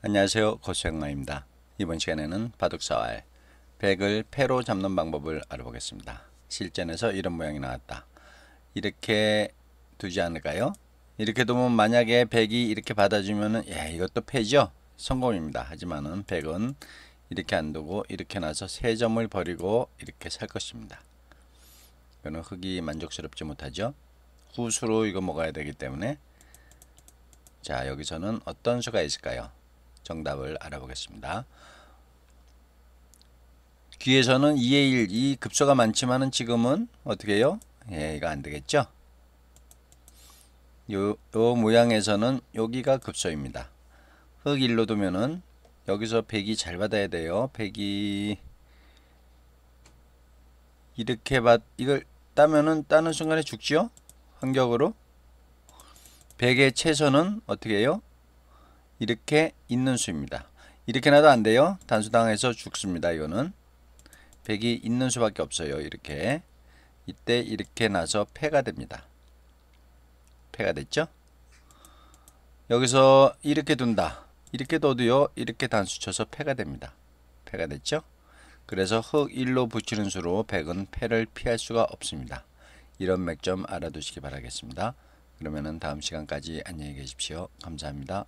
안녕하세요 고수영마입니다. 이번 시간에는 바둑사활 1 0을 패로 잡는 방법을 알아보겠습니다. 실전에서 이런 모양이 나왔다. 이렇게 두지 않을까요? 이렇게 두면 만약에 백이 이렇게 받아주면은 이것도 패죠? 성공입니다. 하지만은 1은 이렇게 안 두고 이렇게 나서 세 점을 버리고 이렇게 살 것입니다. 이거는 흙이 만족스럽지 못하죠. 후수로 이거 먹어야 되기 때문에 자 여기서는 어떤 수가 있을까요? 정답을 알아보겠습니다. 뒤에서는 2의 1, 이 급소가 많지만은 지금은 어떻게 해요? 예, 이거 안 되겠죠? 요, 요 모양에서는 여기가 급소입니다. 흙 1로 두면은 여기서 100이 잘 받아야 돼요. 100이 이렇게 받 이걸 따면은 따는 순간에 죽지요? 환격으로 100의 최선은 어떻게 해요? 이렇게 있는 수입니다. 이렇게 나도 안 돼요. 단수당해서 죽습니다. 이거는 100이 있는 수밖에 없어요. 이렇게 이때 이렇게 나서 패가 됩니다. 패가 됐죠? 여기서 이렇게 둔다. 이렇게 둬도요. 이렇게 단수 쳐서 패가 됩니다. 패가 됐죠? 그래서 흙 1로 붙이는 수로 100은 패를 피할 수가 없습니다. 이런 맥점 알아두시기 바라겠습니다. 그러면은 다음 시간까지 안녕히 계십시오. 감사합니다.